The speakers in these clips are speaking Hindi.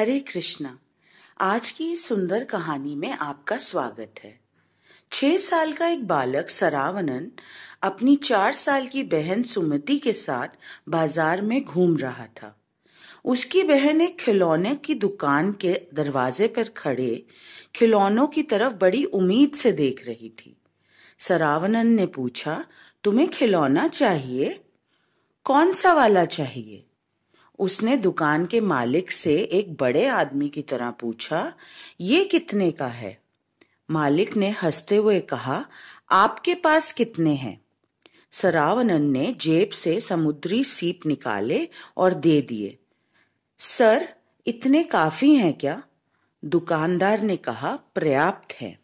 हरे कृष्णा आज की सुंदर कहानी में आपका स्वागत है छह साल का एक बालक सरावनन अपनी चार साल की बहन सुमति के साथ बाजार में घूम रहा था उसकी बहन एक खिलौने की दुकान के दरवाजे पर खड़े खिलौनों की तरफ बड़ी उम्मीद से देख रही थी सरावनन ने पूछा तुम्हें खिलौना चाहिए कौन सा वाला चाहिए उसने दुकान के मालिक से एक बड़े आदमी की तरह पूछा ये कितने का है मालिक ने हंसते हुए कहा आपके पास कितने हैं सरावनन ने जेब से समुद्री सीप निकाले और दे दिए सर इतने काफी हैं क्या दुकानदार ने कहा पर्याप्त है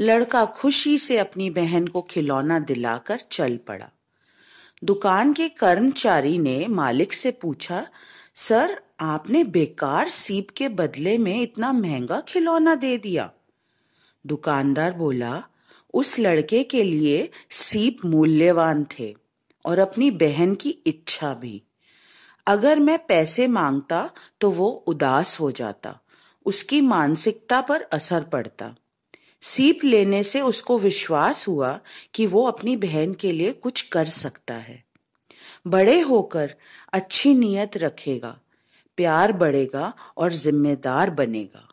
लड़का खुशी से अपनी बहन को खिलौना दिलाकर चल पड़ा दुकान के कर्मचारी ने मालिक से पूछा सर आपने बेकार सीप के बदले में इतना महंगा खिलौना दे दिया दुकानदार बोला उस लड़के के लिए सीप मूल्यवान थे और अपनी बहन की इच्छा भी अगर मैं पैसे मांगता तो वो उदास हो जाता उसकी मानसिकता पर असर पड़ता सीप लेने से उसको विश्वास हुआ कि वो अपनी बहन के लिए कुछ कर सकता है बड़े होकर अच्छी नीयत रखेगा प्यार बढ़ेगा और जिम्मेदार बनेगा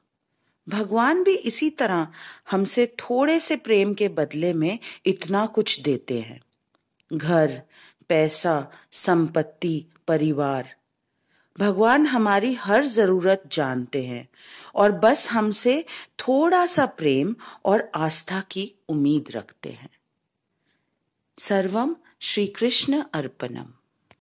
भगवान भी इसी तरह हमसे थोड़े से प्रेम के बदले में इतना कुछ देते हैं घर पैसा संपत्ति परिवार भगवान हमारी हर जरूरत जानते हैं और बस हमसे थोड़ा सा प्रेम और आस्था की उम्मीद रखते हैं सर्वम श्री कृष्ण अर्पणम